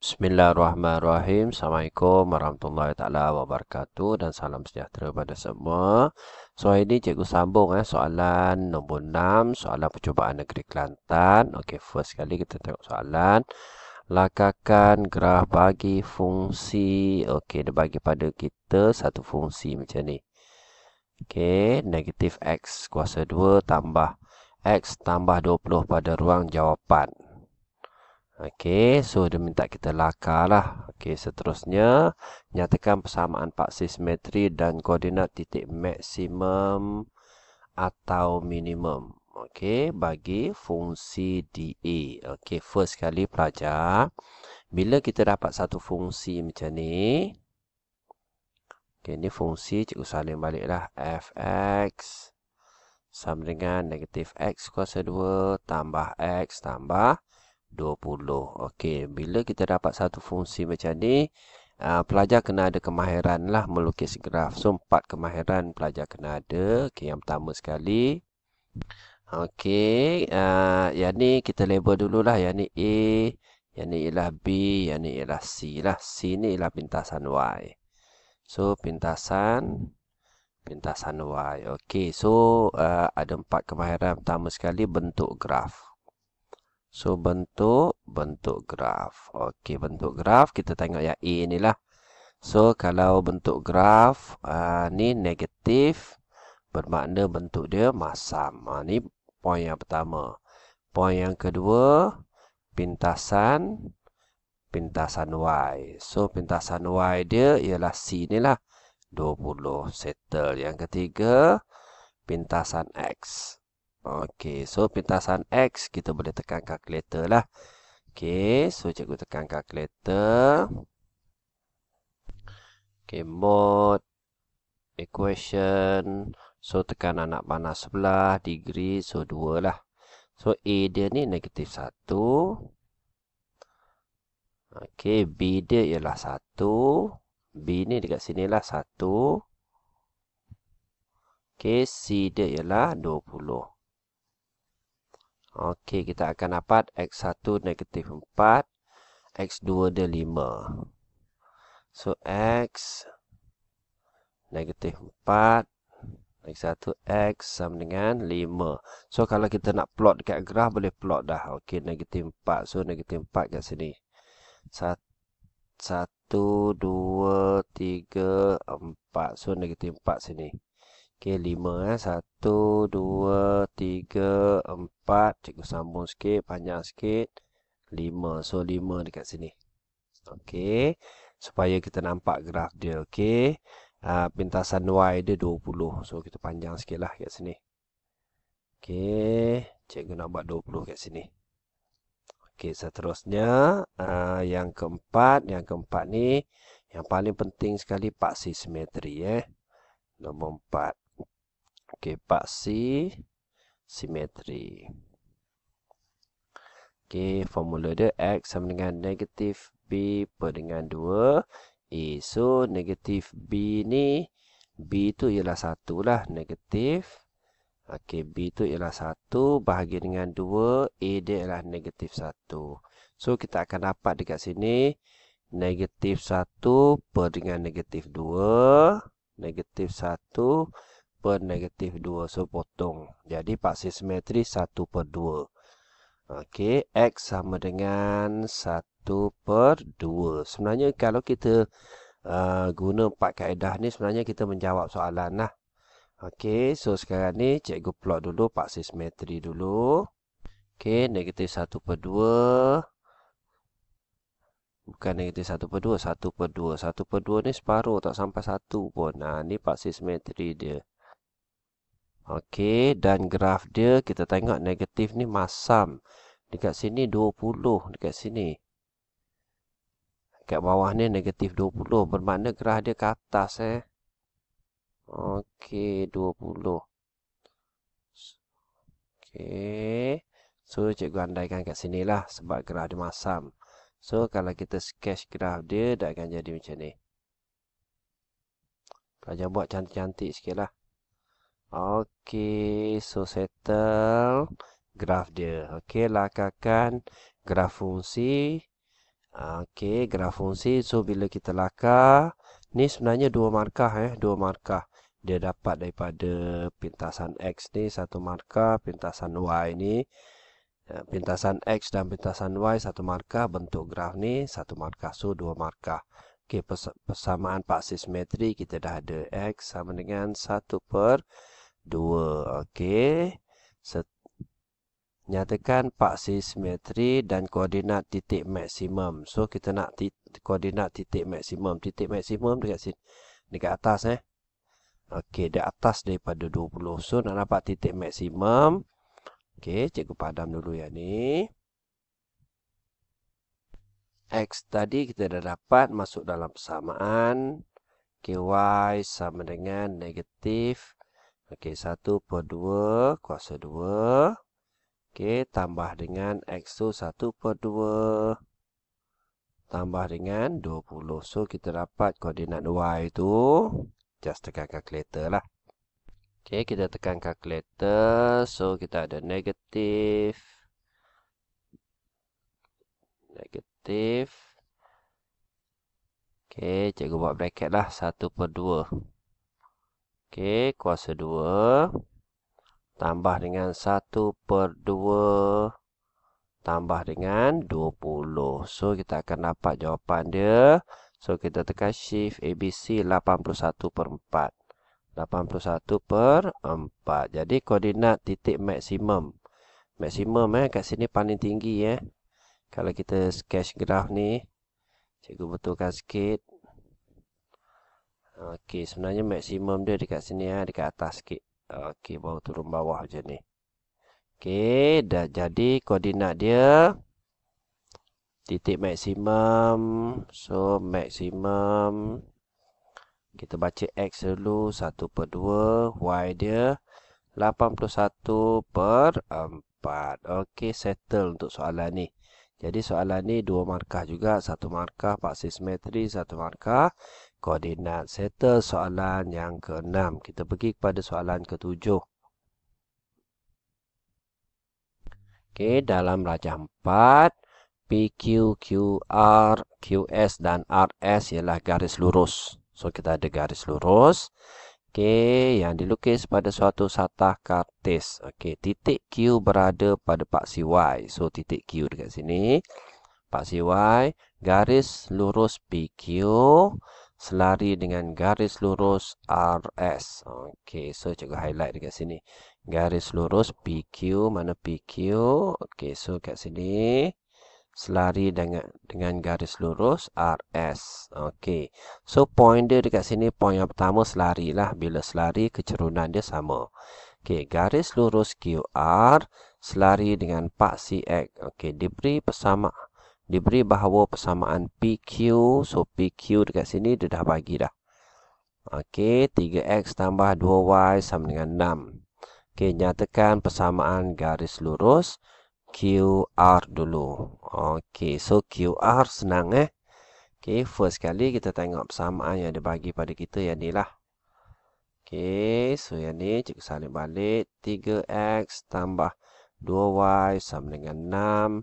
Bismillahirrahmanirrahim. Assalamualaikum warahmatullahi taala wabarakatuh dan salam sejahtera pada semua. So hari ini cikgu sambung eh soalan nombor 6, soalan percubaan negeri Kelantan. Okey, first kali kita tengok soalan. Lakakan graf bagi fungsi. Okey, dia bagi pada kita satu fungsi macam ni. Okey, negatif x kuasa 2 tambah x tambah 20 pada ruang jawapan. Okey, so dia minta kita lakarlah. Okey, seterusnya nyatakan persamaan paksi simetri dan koordinat titik maksimum atau minimum. Okey, bagi fungsi DA. Okey, first kali pelajar, bila kita dapat satu fungsi macam ni, okey, ni fungsi cikgu salin baliklah fx sama dengan negatif x kuasa 2 tambah x tambah 20. Okey, bila kita dapat satu fungsi macam ni, uh, pelajar kena ada kemahiran lah melukis graf. So, empat kemahiran pelajar kena ada. Okey, yang pertama sekali. Okey, uh, yang ni kita label lah Yang ni A, yang ni ialah B, yang ni ialah C lah. C ni ialah pintasan Y. So, pintasan pintasan Y. Okey, so uh, ada empat kemahiran pertama sekali bentuk graf. So bentuk bentuk graf. Okey, bentuk graf kita tengok yang A ni lah. So kalau bentuk graf uh, ni negatif bermakna bentuk dia masam. Ha ni poin yang pertama. Poin yang kedua pintasan pintasan y. So pintasan y dia ialah C ni lah. 20 settle. Yang ketiga pintasan x. Okey, so pintasan X kita boleh tekan calculator lah. Okey, so cikgu tekan calculator. Okey, mod equation. So tekan anak panah sebelah, degree, so 2 lah. So A dia ni negatif 1. Okey, B dia ialah 1. B ni dekat sini lah 1. Okey, C dia ialah 20. Okey, kita akan dapat X1 negatif 4 X2 dia 5 So, X Negatif 4 X1 X sama dengan 5 So, kalau kita nak plot dekat graf Boleh plot dah Okey, negatif 4 So, negatif 4 kat sini 1, 2, 3, 4 So, negatif 4 sini Okey, lima eh. Satu, dua, tiga, empat. Cikgu sambung sikit, panjang sikit. Lima. So, lima dekat sini. Okey. Supaya kita nampak graf dia. Okey. Uh, ah, pintasan Y dia 20. So, kita panjang sikit lah kat sini. Okey. Cikgu nak buat 20 kat sini. Okey, seterusnya. Uh, yang keempat. Yang keempat ni. Yang paling penting sekali paksi simetri eh. Nombor empat. Okey, Pak C simetri. Okey, formula dia x sama dengan negatif b per dengan 2. E, eh, so negatif b ni, b tu ialah 1 lah, negatif. Okey, b tu ialah 1 bahagi dengan 2, a dia ialah negatif 1. So, kita akan dapat dekat sini, negatif 1 per dengan negatif 2, negatif 1 per per negatif 2 sepotong. Jadi paksi simetri 1 per 2. Okey, X sama dengan 1 per 2. Sebenarnya kalau kita uh, guna 4 kaedah ni, sebenarnya kita menjawab soalan lah. Okey, so sekarang ni cikgu plot dulu paksi simetri dulu. Okey, negatif 1 per 2. Bukan negatif 1 per 2, 1 per 2. 1 per 2 ni separuh, tak sampai 1 pun. Nah, ni paksi simetri dia. Okey, dan graf dia kita tengok negatif ni masam. Dekat sini 20, dekat sini. Dekat bawah ni negatif 20. Bermakna graf dia ke atas eh. Okey, 20. Okey. So, cikgu andaikan kat sini lah sebab graf dia masam. So, kalau kita sketch graf dia, dia akan jadi macam ni. Pelajar buat cantik-cantik sikit lah. Okey, so settle graf dia. Okey, lakarkan graf fungsi. Okey, graf fungsi. So, bila kita lakar, ni sebenarnya dua markah. Eh, dua markah. Dia dapat daripada pintasan X ni satu markah, pintasan Y ni. Ya, pintasan X dan pintasan Y satu markah, bentuk graf ni satu markah. So, dua markah. Okey, persamaan paksi simetri kita dah ada X sama dengan 1 per 2. Okey. Nyatakan paksi simetri dan koordinat titik maksimum. So, kita nak ti koordinat titik maksimum. Titik maksimum dekat sini. Dekat atas eh. Okey, dekat atas daripada 20. So, nak Nampak titik maksimum. Okey, cikgu padam dulu yang ni. X tadi kita dah dapat masuk dalam persamaan. y sama dengan negatif Okey, 1 per 2 kuasa 2. Okey, tambah dengan X tu 1 per 2. Tambah dengan 20. So, kita dapat koordinat Y tu. Just tekan kalkulator lah. Okey, kita tekan kalkulator So, kita ada negatif. Negatif. Okey, cikgu buat bracket lah. 1 per 2. Okey, kuasa 2 tambah dengan 1 per 2 tambah dengan 20. So, kita akan dapat jawapan dia. So, kita tekan shift ABC 81 per 4. 81 per 4. Jadi, koordinat titik maksimum. Maksimum eh, kat sini paling tinggi eh. Kalau kita sketch graf ni, cikgu betulkan sikit. Okey, sebenarnya maksimum dia dekat sini ha, dekat atas sikit. Okey, baru turun bawah macam ni. Okey, dah jadi koordinat dia titik maksimum. So, maksimum kita baca x dulu 1 per 2, y dia 81 per 4. Okey, settle untuk soalan ni. Jadi soalan ni dua markah juga, satu markah paksi simetri, satu markah koordinat. Settle soalan yang ke-6. Kita pergi kepada soalan ke-7. Okey, dalam rajah 4, PQ, QR, QS dan RS ialah garis lurus. So kita ada garis lurus. Okay, yang dilukis pada suatu satah kartis. Okay, titik Q berada pada paksi Y. So titik Q dekat sini. Paksi Y, garis lurus PQ selari dengan garis lurus RS. Okey, so cikgu highlight dekat sini. Garis lurus PQ, mana PQ? Okey, so kat sini selari dengan dengan garis lurus RS. Okey. So point dia dekat sini point yang pertama selarilah bila selari kecerunan dia sama. Okey, garis lurus QR selari dengan paksi x. Okey, diberi persamaan diberi bahawa persamaan PQ so PQ dekat sini dia dah bagi dah Okey, 3X tambah 2Y sama dengan 6 Okey, nyatakan persamaan garis lurus QR dulu Okey, so QR senang eh ok first kali kita tengok persamaan yang dia bagi pada kita yang ni lah Okey, so yang ni cikgu salin balik 3X tambah 2Y 2y sama dengan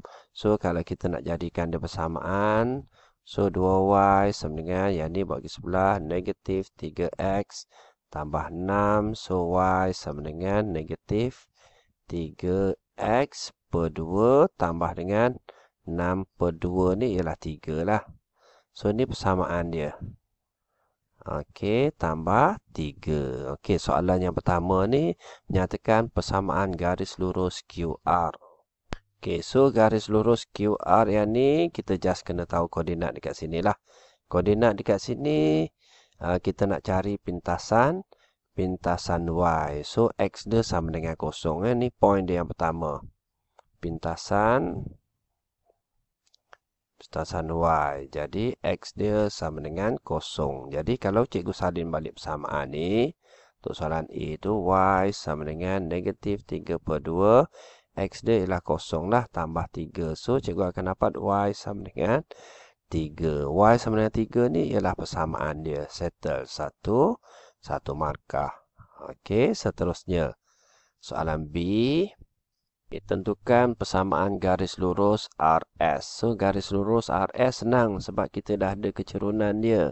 6. So, kalau kita nak jadikan dia persamaan. So, 2y sama dengan yang ni bagi sebelah negatif 3x tambah 6. So, y sama dengan negatif 3x per 2 tambah dengan 6 per 2 ni ialah 3 lah. So, ni persamaan dia. Okey, tambah 3. Okey, soalan yang pertama ni nyatakan persamaan garis lurus QR. Okey, so garis lurus QR yang ni kita just kena tahu koordinat dekat sini lah. Koordinat dekat sini uh, kita nak cari pintasan pintasan Y. So, X dia sama dengan kosong. Eh, ni point dia yang pertama. Pintasan Pertasan Y. Jadi X dia sama dengan kosong. Jadi kalau Cikgu Sardin balik persamaan ni. Untuk soalan A tu Y sama dengan negatif 3 per 2. X dia ialah kosong lah. Tambah 3. So Cikgu akan dapat Y sama dengan 3. Y sama dengan 3 ni ialah persamaan dia. Settle. Satu. Satu markah. Okey. Seterusnya. Soalan B. Okay, tentukan persamaan garis lurus RS. So garis lurus RS senang sebab kita dah ada kecerunan dia.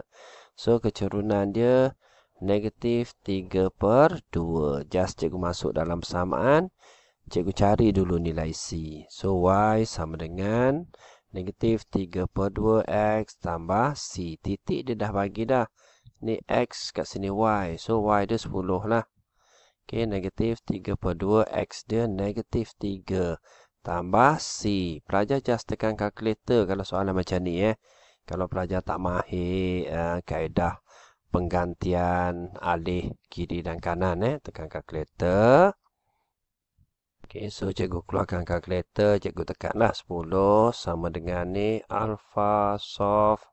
So kecerunan dia negatif 3 per 2. Just cikgu masuk dalam persamaan. Cikgu cari dulu nilai C. So Y sama dengan negatif 3 per 2 X tambah C. Titik dia dah bagi dah. Ni X kat sini Y. So Y dia 10 lah. Okey, negatif 3 per 2 x dia negatif 3 tambah c. Pelajar just tekan kalkulator kalau soalan macam ni eh. Kalau pelajar tak mahir uh, kaedah penggantian alih kiri dan kanan eh, tekan kalkulator. Okey, so cikgu keluarkan kalkulator, cikgu tekanlah 10 sama dengan ni alpha soft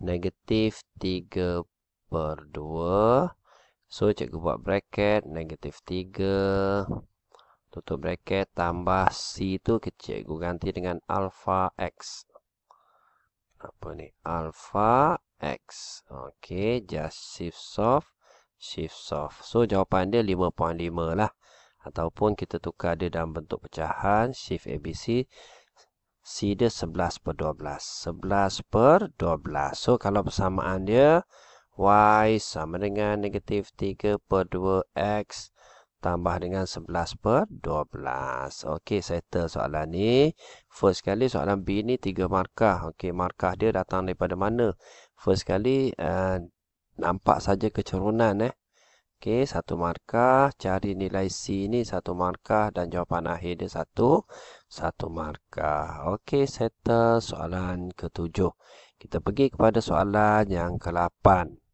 negatif 3 per 2 So cikgu buat bracket negatif 3 tutup bracket tambah C tu cikgu ganti dengan alpha X. Apa ni? Alpha X. Okay. Just shift soft. Shift soft. So jawapan dia 5.5 lah. Ataupun kita tukar dia dalam bentuk pecahan. Shift ABC. C dia 11 per 12. 11 per 12. So kalau persamaan dia y sama dengan negatif 3 per 2x tambah dengan 11 per 12. Okey, settle soalan ni. First kali soalan B ni 3 markah. Okey, markah dia datang daripada mana? First kali uh, eh, nampak saja kecerunan eh. Okey, satu markah, cari nilai C ni satu markah dan jawapan akhir dia satu satu markah. Okey, settle soalan ketujuh. Kita pergi kepada soalan yang ke-8.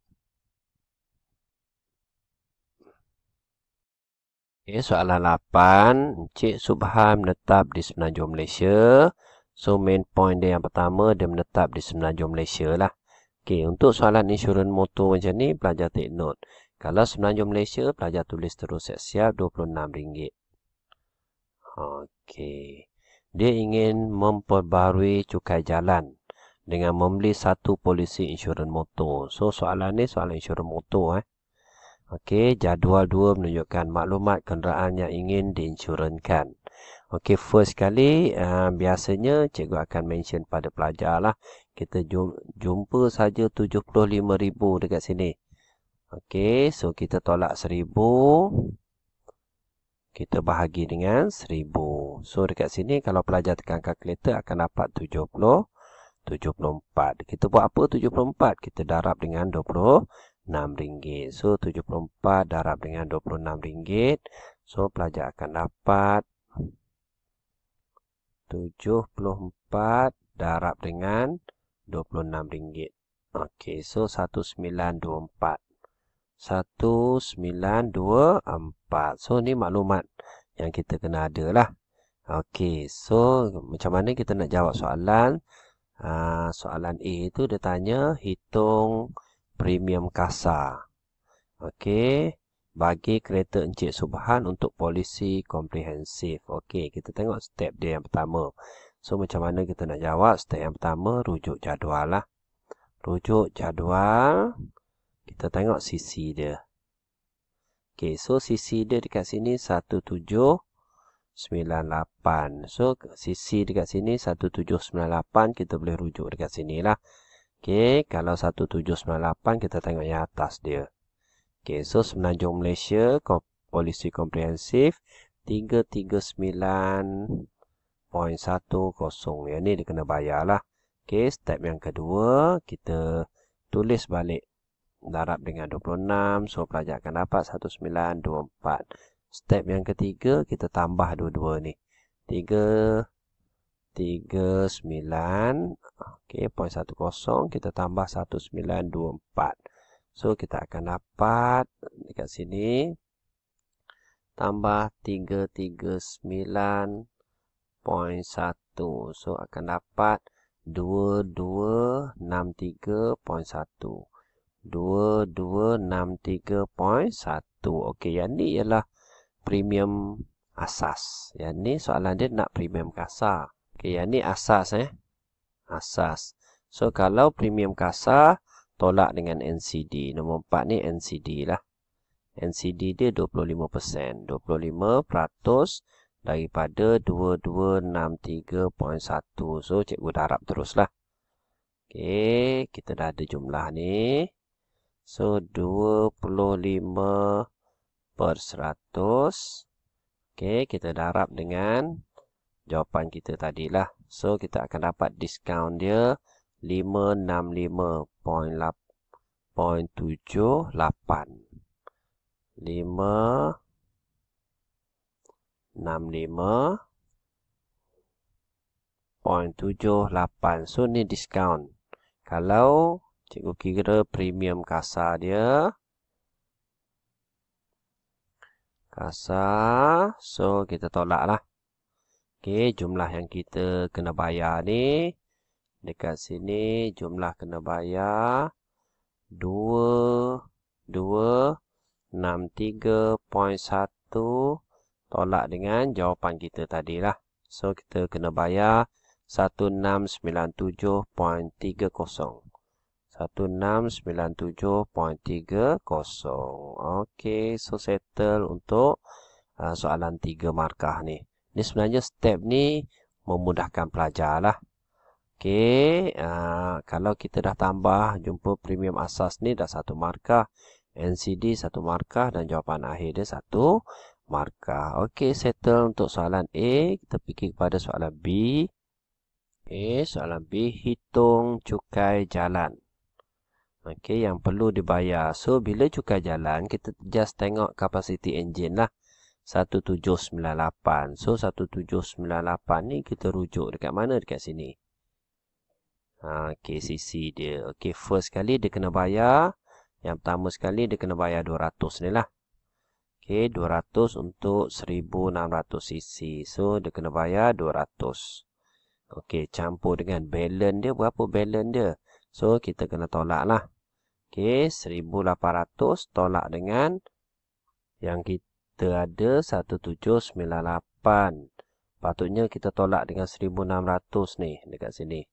Okay, soalan 8, Encik Subham menetap di Semenanjung Malaysia. So, main point dia yang pertama, dia menetap di Semenanjung Malaysia lah. Okay, untuk soalan insurans motor macam ni, pelajar take note. Kalau Semenanjung Malaysia, pelajar tulis terus siap-siap RM26. Okay. Dia ingin memperbarui cukai jalan dengan membeli satu polisi insurans motor. So, soalan ni soalan insurans motor eh. Okey, jadual dua menunjukkan maklumat kenderaan yang ingin diinsurankan. Okey, first kali uh, ah, biasanya cikgu akan mention pada pelajar lah. Kita jumpa saja RM75,000 dekat sini. Okey, so kita tolak RM1,000. Kita bahagi dengan RM1,000. So dekat sini kalau pelajar tekan kalkulator akan dapat RM74. Kita buat apa RM74? Kita darab dengan 6 ringgit So, 74 darab dengan 26 ringgit So, pelajar akan dapat 74 darab dengan 26 ringgit. Okey, so 1924 1924 So, ni maklumat yang kita kena ada lah. Okey, so macam mana kita nak jawab soalan? Uh, soalan A itu dia tanya hitung premium kasar. Okey, bagi kereta Encik Subhan untuk polisi komprehensif. Okey, kita tengok step dia yang pertama. So, macam mana kita nak jawab? Step yang pertama, rujuk jadual lah. Rujuk jadual, kita tengok sisi dia. Okey, so sisi dia dekat sini 1798. So, sisi dekat sini 1798, kita boleh rujuk dekat sini lah. Okey, kalau 1798 kita tengok yang atas dia. Okey, so semenanjung Malaysia polisi komprehensif 339.10 ya ni dia kena bayarlah. Okey, step yang kedua kita tulis balik darab dengan 26 so pelajar akan dapat 1924. Step yang ketiga kita tambah dua-dua ni. 3 39 Okey, kosong kita tambah 1924. So kita akan dapat dekat sini tambah 339.1. So akan dapat 2263.1. 2263.1 Ok, yang ni ialah premium asas Yang ni soalan dia nak premium kasar Ok, yang ni asas eh asas. So, kalau premium kasar, tolak dengan NCD. Nombor 4 ni NCD lah. NCD dia 25%. 25% daripada 2263.1. So, cikgu darab teruslah. Okay, kita dah ada jumlah ni. So, 25 per 100. Okay, kita darab dengan jawapan kita tadilah. 25%. So kita akan dapat discount dia 565.78 So ni discount Kalau cikgu kira premium kasar dia Kasar So kita tolak lah Okey, jumlah yang kita kena bayar ni dekat sini jumlah kena bayar 2263.1 tolak dengan jawapan kita tadilah. So kita kena bayar 1697.30. 1697.30. Okey, so settle untuk uh, soalan 3 markah ni. Ini sebenarnya step ni memudahkan pelajar lah. Okey, uh, kalau kita dah tambah jumpa premium asas ni dah satu markah. NCD satu markah dan jawapan akhir dia satu markah. Okey, settle untuk soalan A. Kita fikir kepada soalan B. Okey, soalan B, hitung cukai jalan. Okey, yang perlu dibayar. So, bila cukai jalan, kita just tengok kapasiti engine lah. 1798. So 1798 ni kita rujuk dekat mana dekat sini? Ha okay, sisi dia. Okey first sekali dia kena bayar yang pertama sekali dia kena bayar 200 ni lah. Okey 200 untuk 1600 sisi. So dia kena bayar 200. Okey campur dengan balance dia berapa balance dia? So kita kena tolak lah. Okey 1800 tolak dengan yang kita kita ada 1798. Patutnya kita tolak dengan 1600 ni dekat sini.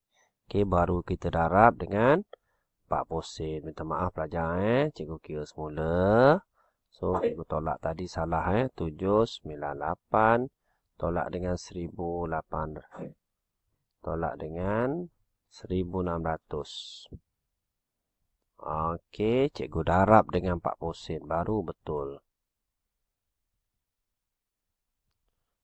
Okey, baru kita darab dengan 40 sen. Minta maaf pelajar eh. Cikgu kira semula. So, cikgu tolak tadi salah eh. 798 tolak dengan 1800. Tolak dengan 1600. Okey, cikgu darab dengan 40 sen. Baru betul. Betul.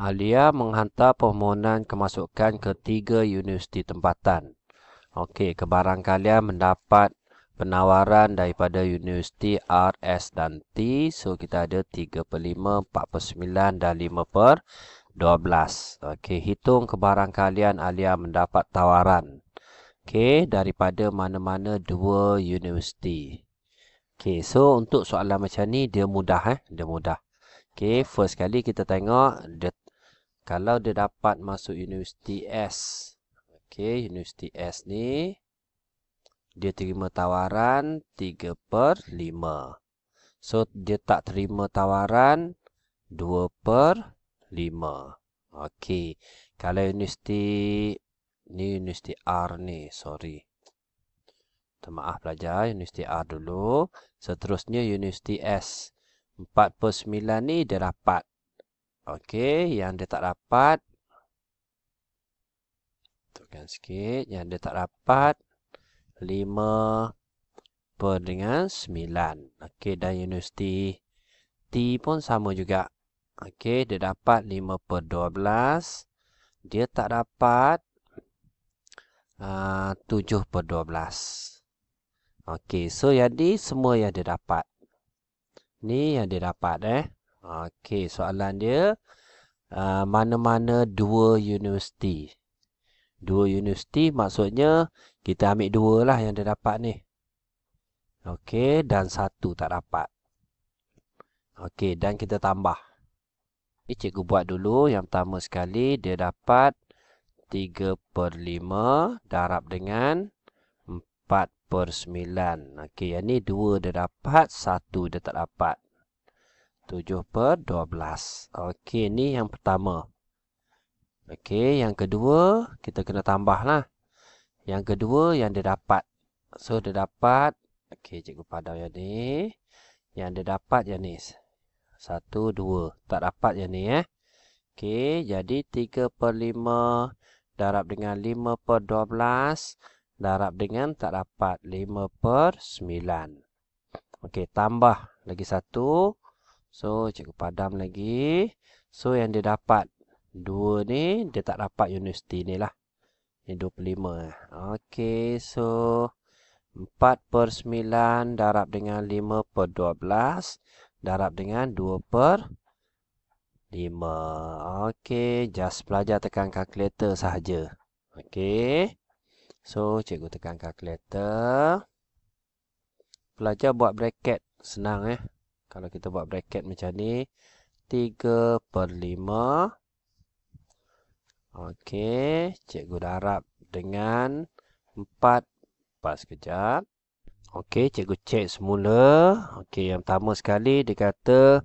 Alia menghantar permohonan kemasukan ke tiga universiti tempatan. Okey, kebarangkalian mendapat penawaran daripada universiti R, S dan T. So, kita ada 3 per 5, 4 per 9 dan 5 per 12. Okey, hitung kebarangkalian Alia mendapat tawaran. Okey, daripada mana-mana dua universiti. Okey, so untuk soalan macam ni, dia mudah. Eh? Dia mudah. Okey, first kali kita tengok the kalau dia dapat masuk universiti S okey universiti S ni dia terima tawaran 3 per 5. So, dia tak terima tawaran 2 per 5. Okey. Kalau universiti... Ni universiti R ni. Sorry. Minta maaf pelajar. Universiti R dulu. Seterusnya, universiti S. 4 per 9 ni dia dapat. Okey, yang dia tak dapat. Tukar sikit. Yang dia tak dapat. 5 per dengan 9. Okey, dan universiti T pun sama juga. Okey, dia dapat 5 per 12. Dia tak dapat ah, uh, 7 per 12. Okey, so jadi semua yang dia dapat. Ni yang dia dapat eh. Okey, soalan dia ah, mana-mana uh, dua universiti. Dua universiti maksudnya kita ambil dua lah yang dia dapat ni. Okey, dan satu tak dapat. Okey, dan kita tambah. Ini cikgu buat dulu. Yang pertama sekali dia dapat 3 per 5 darab dengan 4 per 9. Okey, yang ni 2 dia dapat, satu dia tak dapat. 7 per 12. Okey, ni yang pertama. Okey, yang kedua, kita kena tambah lah. Yang kedua, yang dia dapat. So, dia dapat. Okey, cikgu padam yang ni. Yang dia dapat yang ni. 1, 2. Tak dapat yang ni, eh. Okey, jadi 3 per 5 darab dengan 5 per 12 darab dengan tak dapat 5 per 9. Okey, tambah lagi satu. So, cikgu padam lagi. So, yang dia dapat dua ni, dia tak dapat universiti ni lah. Ni 25. Okay, so 4 per 9 darab dengan 5 per 12 darab dengan 2 per 5. Okay, just pelajar tekan kalkulator sahaja. Okay. So, cikgu tekan kalkulator. Pelajar buat bracket. Senang eh. Kalau kita buat bracket macam ni 3 per 5 okey. Cikgu darab dengan 4 Pas kejap okey. cikgu cek semula okey. yang pertama sekali dia kata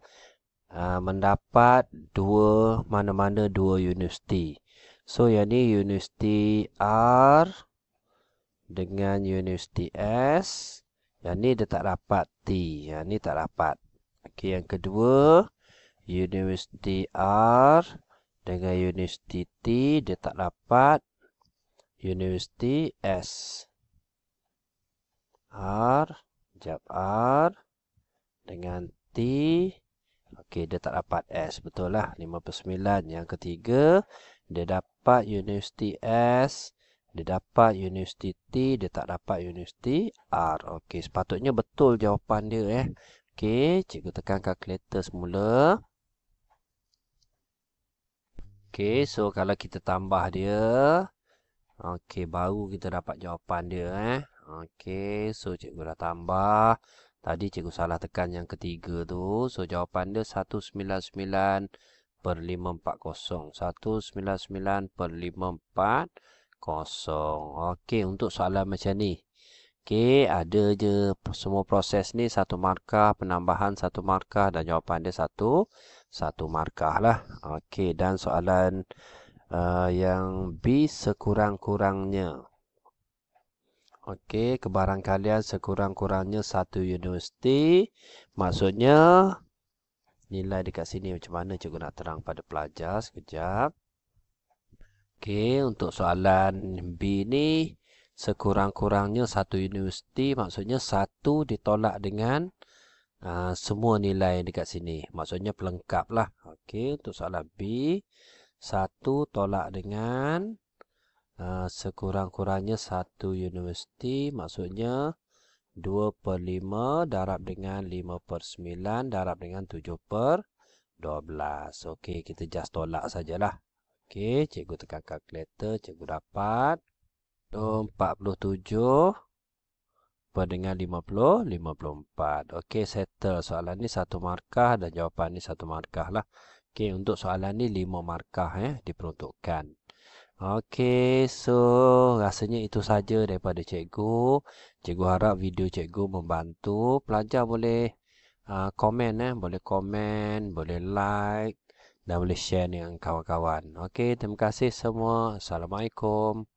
uh, Mendapat dua Mana-mana dua universiti So yang ni universiti R Dengan universiti S Yang ni dia tak dapat T Yang ni tak dapat Okey, yang kedua universiti R dengan universiti T dia tak dapat universiti S. R jap R dengan T okey dia tak dapat S betul lah 59 yang ketiga dia dapat universiti S dia dapat universiti T dia tak dapat universiti R okey sepatutnya betul jawapan dia eh Okey, cikgu tekan calculator semula. Okey, so kalau kita tambah dia. Okey, baru kita dapat jawapan dia. Eh. Okey, so cikgu dah tambah. Tadi cikgu salah tekan yang ketiga tu. So, jawapan dia 199 per 540. 199 per 540. Okey, untuk soalan macam ni. Uh, Okey, ada je semua proses ni satu markah, penambahan satu markah dan jawapan dia satu satu markah lah. Okey, dan soalan uh, yang B sekurang-kurangnya. Okey, kebarangkalian sekurang-kurangnya satu universiti. Maksudnya, nilai dekat sini macam mana cikgu nak terang pada pelajar sekejap. Okey, untuk soalan B ni, sekurang-kurangnya satu universiti maksudnya satu ditolak dengan uh, semua nilai dekat sini maksudnya pelengkap lah okey untuk soalan B satu tolak dengan uh, sekurang-kurangnya satu universiti maksudnya 2 per 5 darab dengan 5 per 9 darab dengan 7 per 12 okey kita just tolak sajalah okey cikgu tekan calculator cikgu dapat 0.5 47 Berdengar dengan 50, 54. Okey, settle. Soalan ni satu markah dan jawapan ni satu markah lah. Okey, untuk soalan ni lima markah eh, diperuntukkan. Okey, so rasanya itu saja daripada cikgu. Cikgu harap video cikgu membantu. Pelajar boleh uh, komen eh. Boleh komen, boleh like dan boleh share dengan kawan-kawan. Okey, terima kasih semua. Assalamualaikum.